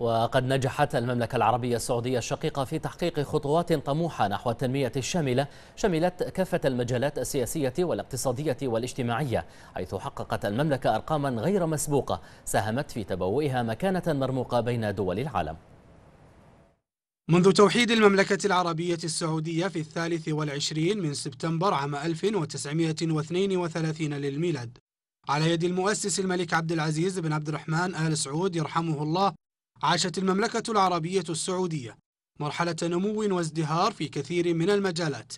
وقد نجحت المملكة العربية السعودية الشقيقة في تحقيق خطوات طموحة نحو التنمية الشاملة شملت كافة المجالات السياسية والاقتصادية والاجتماعية حيث حققت المملكة أرقاما غير مسبوقة ساهمت في تبوئها مكانة مرموقة بين دول العالم منذ توحيد المملكة العربية السعودية في الثالث والعشرين من سبتمبر عام 1932 للميلاد على يد المؤسس الملك عبد العزيز بن عبد الرحمن آل سعود يرحمه الله عاشت المملكة العربية السعودية مرحلة نمو وازدهار في كثير من المجالات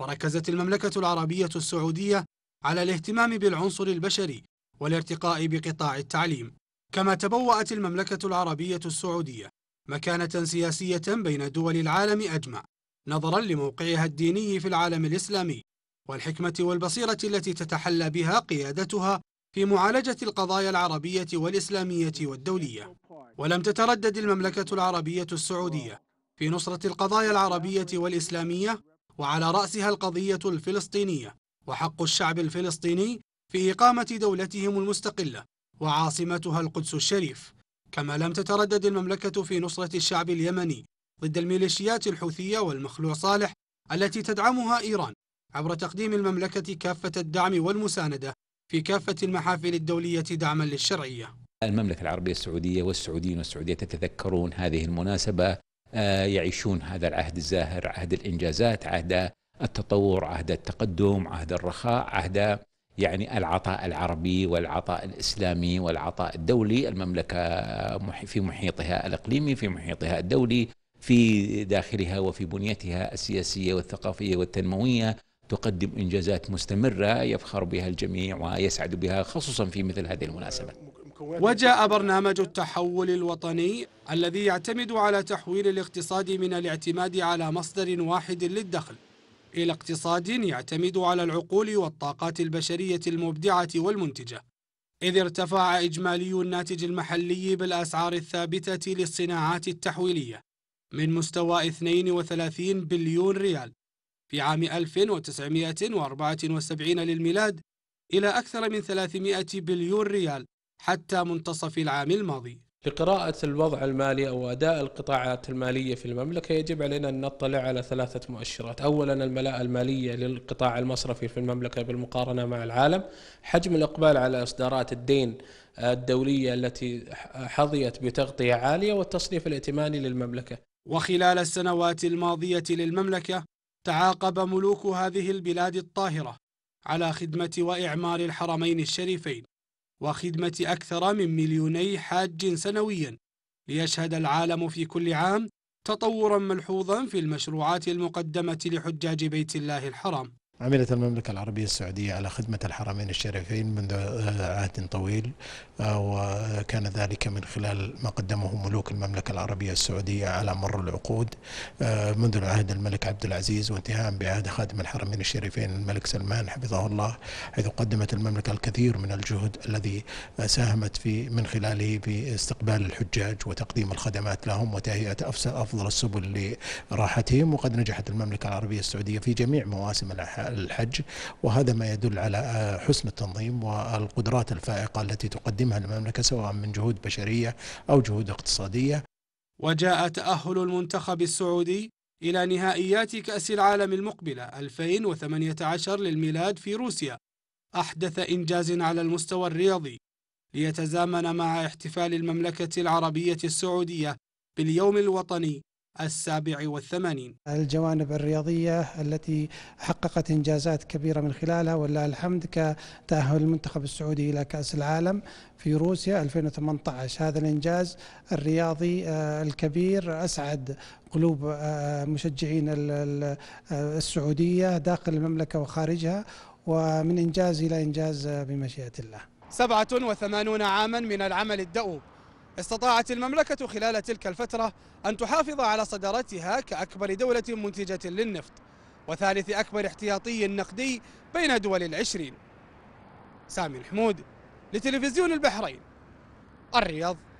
وركزت المملكة العربية السعودية على الاهتمام بالعنصر البشري والارتقاء بقطاع التعليم كما تبوأت المملكة العربية السعودية مكانة سياسية بين دول العالم أجمع نظرا لموقعها الديني في العالم الإسلامي والحكمة والبصيرة التي تتحلى بها قيادتها في معالجة القضايا العربية والإسلامية والدولية ولم تتردد المملكة العربية السعودية في نصرة القضايا العربية والإسلامية وعلى رأسها القضية الفلسطينية وحق الشعب الفلسطيني في إقامة دولتهم المستقلة وعاصمتها القدس الشريف كما لم تتردد المملكة في نصرة الشعب اليمني ضد الميليشيات الحوثية والمخلوع صالح التي تدعمها إيران عبر تقديم المملكة كافة الدعم والمساندة في كافة المحافل الدولية دعما للشرعية المملكة العربية السعودية والسعوديين والسعودية تتذكرون هذه المناسبة آه، يعيشون هذا العهد الزاهر عهد الإنجازات عهد التطور عهد التقدم عهد الرخاء عهد يعني العطاء العربي والعطاء الإسلامي والعطاء الدولي المملكة في محيطها الإقليمي في محيطها الدولي في داخلها وفي بنيتها السياسية والثقافية والتنموية تقدم إنجازات مستمرة يفخر بها الجميع ويسعد بها خصوصا في مثل هذه المناسبة وجاء برنامج التحول الوطني الذي يعتمد على تحويل الاقتصاد من الاعتماد على مصدر واحد للدخل إلى اقتصاد يعتمد على العقول والطاقات البشرية المبدعة والمنتجة إذ ارتفع إجمالي الناتج المحلي بالأسعار الثابتة للصناعات التحويلية من مستوى 32 بليون ريال في عام 1974 للميلاد إلى أكثر من 300 بليون ريال حتى منتصف العام الماضي لقراءة الوضع المالي أو أداء القطاعات المالية في المملكة يجب علينا أن نطلع على ثلاثة مؤشرات أولا الملاءة المالية للقطاع المصرفي في المملكة بالمقارنة مع العالم حجم الإقبال على إصدارات الدين الدولية التي حظيت بتغطية عالية والتصنيف الائتماني للمملكة وخلال السنوات الماضية للمملكة تعاقب ملوك هذه البلاد الطاهرة على خدمة وإعمار الحرمين الشريفين وخدمة أكثر من مليوني حاج سنويا ليشهد العالم في كل عام تطورا ملحوظا في المشروعات المقدمة لحجاج بيت الله الحرام عملت المملكة العربية السعودية على خدمة الحرمين الشريفين منذ آه، عهد طويل آه، وكان ذلك من خلال ما قدمه ملوك المملكة العربية السعودية على مر العقود آه، منذ عهد الملك عبد العزيز وانتهاء بعهد خادم الحرمين الشريفين الملك سلمان حفظه الله حيث قدمت المملكة الكثير من الجهد الذي ساهمت في من خلاله في استقبال الحجاج وتقديم الخدمات لهم وتهيئة أفضل السبل لراحتهم وقد نجحت المملكة العربية السعودية في جميع مواسم الأحاد الحج وهذا ما يدل على آه، حسن التنظيم والقدرات الفائقة التي تقدمها المملكة سواء من جهود بشرية أو جهود اقتصادية وجاء تأهل المنتخب السعودي إلى نهائيات كأس العالم المقبلة 2018 للميلاد في روسيا أحدث إنجاز على المستوى الرياضي ليتزامن مع احتفال المملكة العربية السعودية باليوم الوطني السابع والثمانين الجوانب الرياضية التي حققت إنجازات كبيرة من خلالها ولله الحمد كتأهل المنتخب السعودي إلى كأس العالم في روسيا 2018 هذا الإنجاز الرياضي آه، الكبير أسعد قلوب آه، مشجعين آه، السعودية داخل المملكة وخارجها ومن إنجاز إلى إنجاز بمشيئة الله سبعة وثمانون عاما من العمل الدؤوب استطاعت المملكة خلال تلك الفترة أن تحافظ على صدارتها كأكبر دولة منتجة للنفط وثالث أكبر احتياطي نقدي بين دول العشرين سامي الحمود لتلفزيون البحرين الرياض